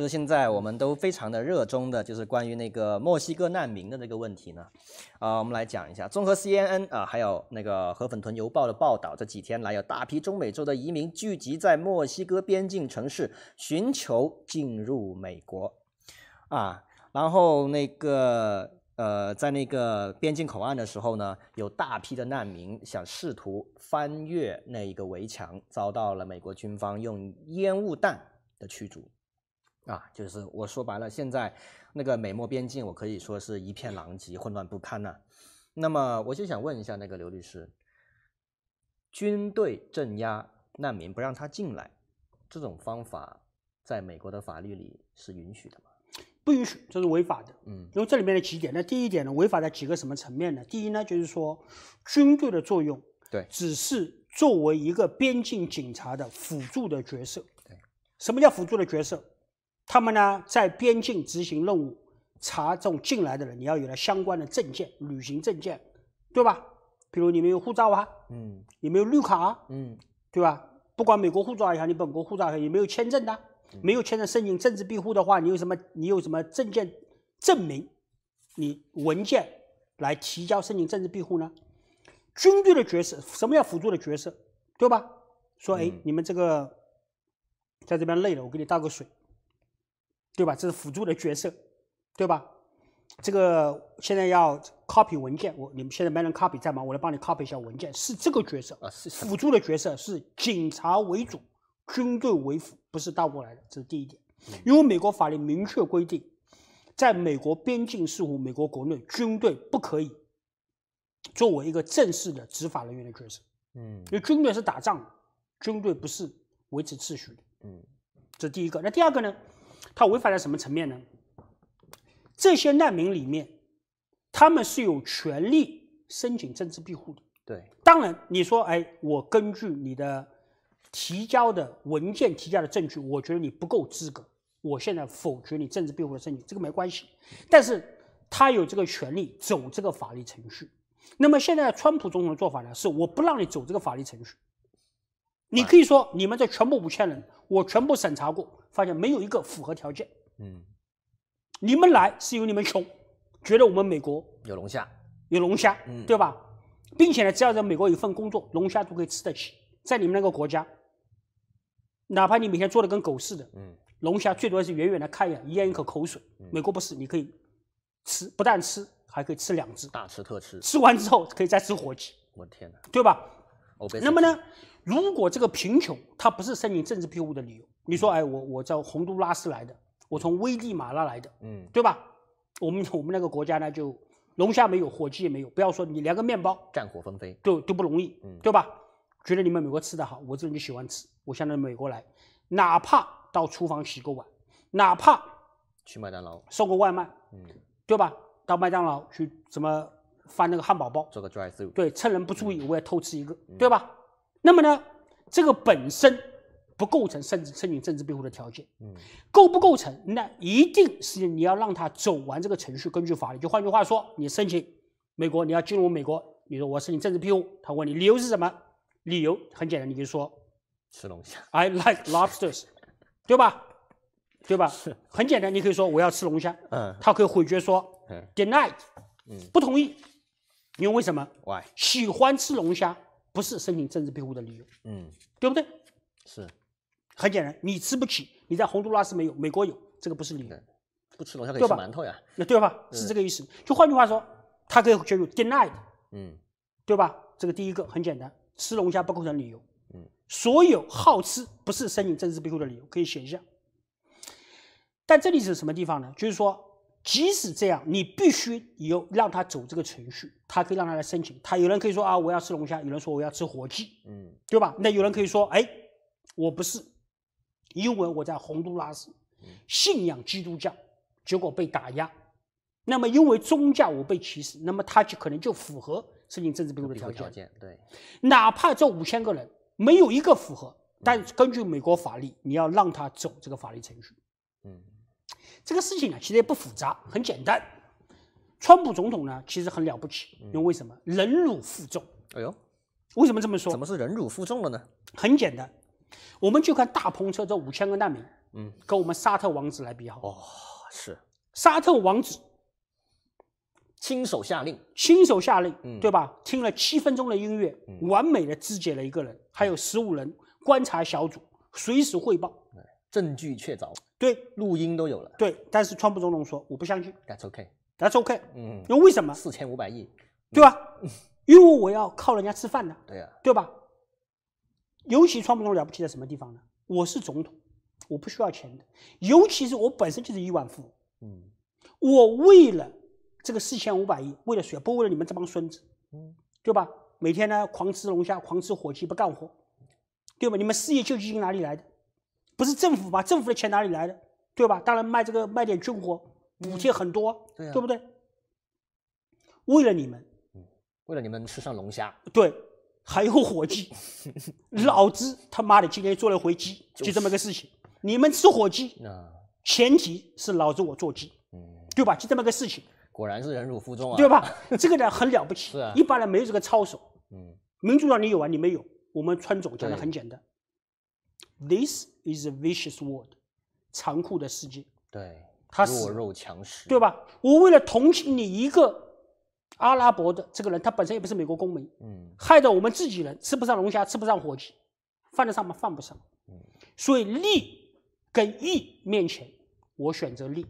就是现在，我们都非常的热衷的，就是关于那个墨西哥难民的那个问题呢。啊，我们来讲一下，综合 CNN 啊，还有那个《河粉屯邮报》的报道，这几天来有大批中美洲的移民聚集在墨西哥边境城市，寻求进入美国。啊，然后那个呃，在那个边境口岸的时候呢，有大批的难民想试图翻越那一个围墙，遭到了美国军方用烟雾弹的驱逐。啊，就是我说白了，现在那个美墨边境，我可以说是一片狼藉，混乱不堪呐。那么，我就想问一下那个刘律师，军队镇压难民，不让他进来，这种方法在美国的法律里是允许的吗？不允许，这是违法的。嗯，因为这里面的几点，那第一点呢，违法在几个什么层面呢？第一呢，就是说军队的作用，对，只是作为一个边境警察的辅助的角色。对，什么叫辅助的角色？他们呢，在边境执行任务，查这种进来的人，你要有了相关的证件、旅行证件，对吧？比如你没有护照啊，嗯，你没有绿卡？嗯，对吧？不管美国护照也好，你本国护照也好，你没有签证的？没有签证申请政治庇护的话，你有什么？你有什么证件证明？你文件来提交申请政治庇护呢？军队的角色，什么叫辅助的角色，对吧？说，哎，你们这个在这边累了，我给你倒个水。对吧？这是辅助的角色，对吧？这个现在要 copy 文件，我你们现在没人 copy 在吗？我来帮你 copy 一下文件，是这个角色啊，是辅助的角色，是警察为主，军队为辅，不是倒过来的。这是第一点，因为美国法律明确规定，在美国边境事务，美国国内军队不可以作为一个正式的执法人员的角色。嗯，因为军队是打仗，军队不是维持秩序的。嗯，这是第一个。那第二个呢？他违反了什么层面呢？这些难民里面，他们是有权利申请政治庇护的。对，当然你说，哎，我根据你的提交的文件、提交的证据，我觉得你不够资格，我现在否决你政治庇护的申请，这个没关系。但是他有这个权利走这个法律程序。那么现在，川普总统的做法呢，是我不让你走这个法律程序。你可以说，你们这全部五千人，我全部审查过。发现没有一个符合条件，嗯，你们来是因为你们穷，觉得我们美国有龙虾，有龙虾，嗯，对吧？并且呢，只要在美国有份工作，龙虾都可以吃得起。在你们那个国家，哪怕你每天做的跟狗似的，嗯，龙虾最多是远远的看一眼，咽一口口水。美国不是，你可以吃，不但吃，还可以吃两只，大吃特吃。吃完之后可以再吃火鸡，我天哪，对吧？那么呢，如果这个贫穷，它不是申请政治庇护的理由。你说，哎，我我在洪都拉斯来的，我从危地马拉来的，嗯，对吧？我们 我们那个国家呢，就龙虾没有，火鸡也没有，不要说你连个面包，战火纷飞，都都不容易，嗯，对吧？觉得你们美国吃的好，我这人就喜欢吃，我想到美国来，哪怕到厨房洗个碗，哪怕去麦当劳送个外卖，嗯，对吧？到麦当劳去什么？翻那个汉堡包，个 drive through，对，趁人不注意，我也偷吃一个，对吧？那么呢，这个本身不构成甚至申请政治庇护的条件，嗯，构不构成？那一定是你要让他走完这个程序。根据法律，就换句话说，你申请美国，你要进入美国，你说我申请政治庇护，他问你理由是什么？理由很简单，你可以说吃龙虾，I like lobsters，对吧？对吧？很简单，你可以说我要吃龙虾，嗯，他可以回绝说，嗯，deny，嗯，不同意。因为为什么？Why？喜欢吃龙虾不是申请政治庇护的理由。嗯，对不对？是，很简单，你吃不起，你在洪都拉斯没有，美国有，这个不是理由。不吃龙虾可以吃馒头呀，那对吧？是这个意思。就换句话说，他可以写入 d e n i e d 嗯，对吧？这个第一个很简单，吃龙虾不构成理由。嗯，所有好吃不是申请政治庇护的理由，可以写一下。但这里是什么地方呢？就是说。即使这样，你必须有让他走这个程序。他可以让他来申请。他有人可以说啊，我要吃龙虾；有人说我要吃火鸡，嗯，对吧？那有人可以说，哎，我不是，因为我在洪都拉斯，信仰基督教，结果被打压。那么因为宗教我被歧视，那么他就可能就符合申请政治庇护的条条件。对，哪怕这五千个人没有一个符合，但根据美国法律，你要让他走这个法律程序。嗯。这个事情呢，其实也不复杂，很简单。川普总统呢，其实很了不起，因为为什么？忍辱负重。哎呦，为什么这么说？怎么是忍辱负重了呢？很简单，我们就看大篷车这五千个难民，嗯，跟我们沙特王子来比哈。哦，是。沙特王子亲手下令，亲手下令，嗯，对吧？听了七分钟的音乐，完美的肢解了一个人，还有十五人观察小组随时汇报，证据确凿。对，录音都有了。对，但是川普总统说我不相信。That's OK，That's OK。嗯，因为为什么？四千五百亿，对吧？因为我要靠人家吃饭的，对呀，对吧？尤其川普总统了不起在什么地方呢？我是总统，我不需要钱的。尤其是我本身就是亿万富翁。嗯，我为了这个四千五百亿，为了谁？不为了你们这帮孙子，嗯，对吧？每天呢，狂吃龙虾，狂吃火鸡，不干活，对吧？你们失业救济金哪里来的？不是政府吧？政府的钱哪里来的？对吧？当然卖这个卖点军火，补贴很多，对不对？为了你们，为了你们吃上龙虾，对，还有火鸡，老子他妈的今天做了回鸡，就这么个事情。你们吃火鸡，前提是老子我做鸡，对吧？就这么个事情。果然是忍辱负重啊，对吧？这个人很了不起，是啊，一般人没有这个操守。嗯，民主党你有啊，你没有。我们川总讲的很简单。This is a vicious world，残酷的世界。对，它弱肉强食，对吧？我为了同情你一个阿拉伯的这个人，他本身也不是美国公民，嗯，害得我们自己人吃不上龙虾，吃不上火鸡，犯得上吗？犯不上，嗯。所以利跟义面前，我选择利，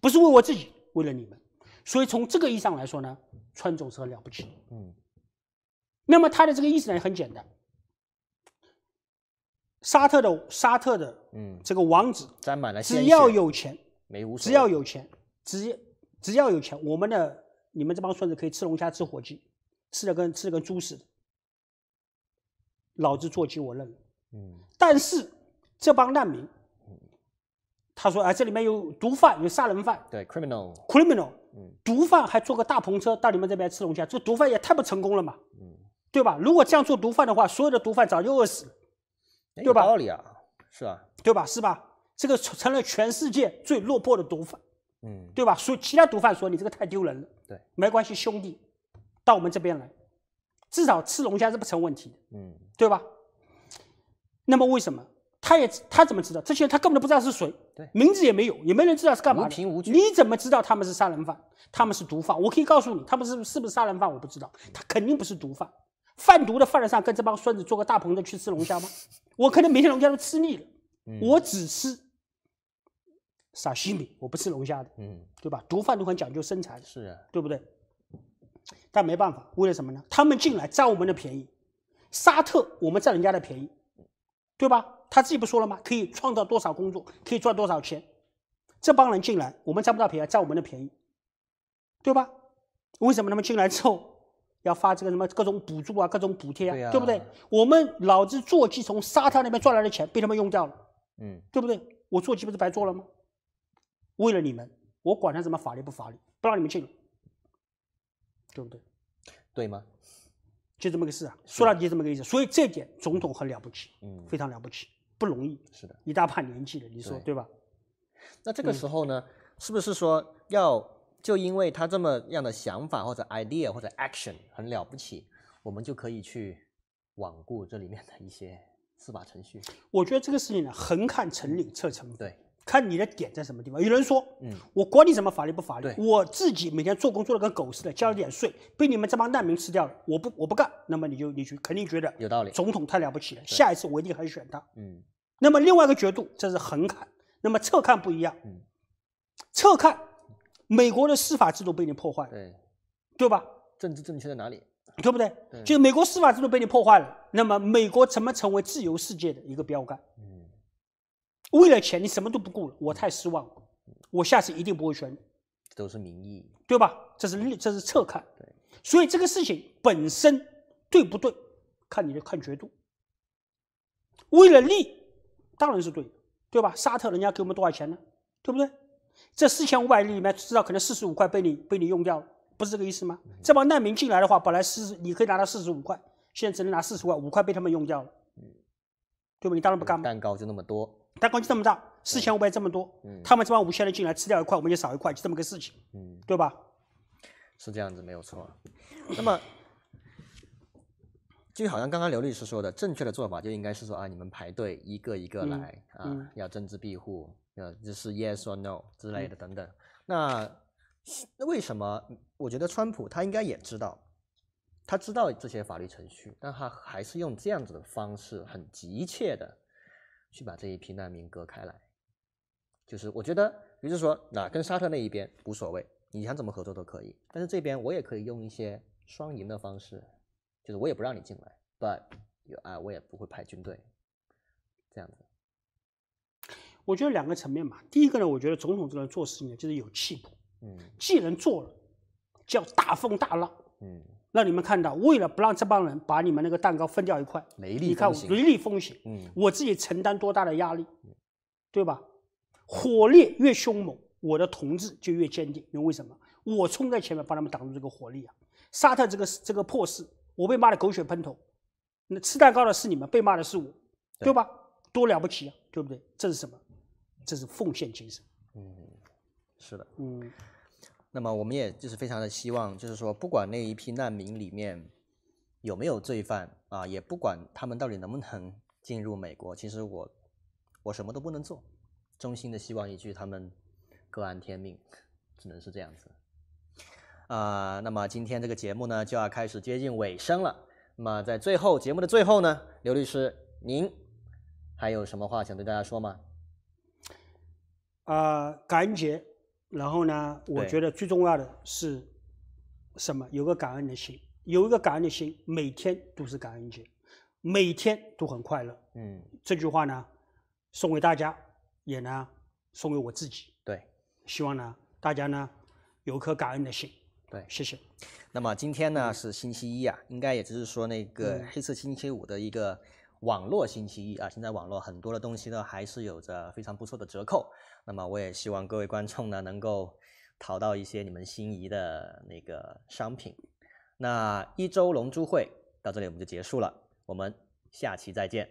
不是为我自己，为了你们。所以从这个意义上来说呢，川总是很了不起，嗯。那么他的这个意思呢也很简单。沙特的沙特的，嗯，这个王子沾满了，只要有钱，没无所谓，只要有钱，只只要有钱，我们的你们这帮孙子可以吃龙虾、吃火鸡，吃的跟吃的跟猪似的，老子坐骑我认。嗯，但是这帮难民，他说啊，这里面有毒贩，有杀人犯。对，criminal，criminal，嗯，毒贩还坐个大篷车到你们这边吃龙虾，这毒贩也太不成功了嘛，嗯，对吧？如果这样做毒贩的话，所有的毒贩早就饿死了。对吧？道理啊，是啊，对吧？是吧？这个成了全世界最落魄的毒贩，嗯，对吧？所以其他毒贩说你这个太丢人了。对，没关系，兄弟，到我们这边来，至少吃龙虾是不成问题，的，嗯，对吧？那么为什么？他也他怎么知道？这些人他根本都不知道是谁，对，名字也没有，也没人知道是干嘛。无凭无据，你怎么知道他们是杀人犯？他们是毒贩？我可以告诉你，他们是是不是杀人犯？我不知道，他肯定不是毒贩。贩毒的犯得上跟这帮孙子做个大棚的去吃龙虾吗？我可能每天龙虾都吃腻了，我只吃沙西米，我不吃龙虾的，嗯，对吧？毒贩都很讲究身材是啊，对不对？但没办法，为了什么呢？他们进来占我们的便宜，沙特我们占人家的便宜，对吧？他自己不说了吗？可以创造多少工作，可以赚多少钱？这帮人进来，我们占不到便宜，占我们的便宜，对吧？为什么他们进来之后？要发这个什么各种补助啊，各种补贴啊，对不对？我们老子坐骑从沙滩那边赚来的钱被他们用掉了，嗯，对不对？我坐骑不是白做了吗？为了你们，我管他什么法律不法律，不让你们进，对不对？对吗？就这么个事啊，说到底就这么个意思。所以这点总统很了不起，嗯，非常了不起，不容易，是的，一大把年纪了，你说对吧？那这个时候呢，是不是说要？就因为他这么样的想法或者 idea 或者 action 很了不起，我们就可以去罔顾这里面的一些司法程序。我觉得这个事情呢，横看成岭侧成对，看你的点在什么地方。有人说，嗯，我管你什么法律不法律，我自己每天做工做的跟狗似的，交了点税，被你们这帮难民吃掉了，我不我不干。那么你就你就肯定觉得有道理。总统太了不起了，下一次我一定还选他。嗯，那么另外一个角度，这是横看，那么侧看不一样。嗯，侧看。美国的司法制度被你破坏，对，对吧？政治正确在哪里？对不对？对，就是美国司法制度被你破坏了，那么美国怎么成为自由世界的一个标杆？嗯，为了钱你什么都不顾了，我太失望了，我下次一定不会选你。都是民意，对吧？这是利，这是侧看。对，所以这个事情本身对不对，看你的看决度。为了利，当然是对，的，对吧？沙特人家给我们多少钱呢？对不对？这四千五百里里面，至少可能四十五块被你被你用掉了，不是这个意思吗？这帮难民进来的话，本来是你可以拿到四十五块，现在只能拿四十块，五块被他们用掉了，嗯，对吧？你当然不干蛋糕就那么多，蛋糕就这么大，四千五百这么多，嗯，他们这帮五千人进来吃掉一块，我们就少一块，就这么个事情，嗯，对吧？是这样子，没有错。那么，就好像刚刚刘律师说的，正确的做法就应该是说啊，你们排队一个一个来啊，要政治庇护。呃，就是 yes or no 之类的等等。那那为什么？我觉得川普他应该也知道，他知道这些法律程序，但他还是用这样子的方式，很急切的去把这一批难民隔开来。就是我觉得，比是说，那跟沙特那一边无所谓，你想怎么合作都可以。但是这边我也可以用一些双赢的方式，就是我也不让你进来，but 啊，我也不会派军队，这样子。我觉得两个层面嘛，第一个呢，我觉得总统这人做事呢就是有气魄，嗯，既然做了，叫大风大浪，嗯，让你们看到，为了不让这帮人把你们那个蛋糕分掉一块，雷厉风行，嗯，我自己承担多大的压力，对吧？火力越凶猛，我的同志就越坚定，因为为什么？我冲在前面帮他们挡住这个火力啊！沙特这个这个破事，我被骂得狗血喷头，那吃蛋糕的是你们，被骂的是我，对吧？多了不起，啊，对不对？这是什么？这是奉献精神。嗯，是的。嗯，那么我们也就是非常的希望，就是说，不管那一批难民里面有没有罪犯啊，也不管他们到底能不能进入美国，其实我我什么都不能做。衷心的希望一句，他们各安天命，只能是这样子。啊，那么今天这个节目呢就要开始接近尾声了。那么在最后节目的最后呢，刘律师，您还有什么话想对大家说吗？啊，感恩节，然后呢，我觉得最重要的是什么？有个感恩的心，有一个感恩的心，每天都是感恩节，每天都很快乐。嗯，这句话呢，送给大家，也呢，送给我自己。对，希望呢，大家呢，有颗感恩的心。对，谢谢。那么今天呢是星期一啊，应该也就是说那个黑色星期五的一个。网络星期一啊，现在网络很多的东西呢，还是有着非常不错的折扣。那么我也希望各位观众呢，能够淘到一些你们心仪的那个商品。那一周龙珠会到这里我们就结束了，我们下期再见。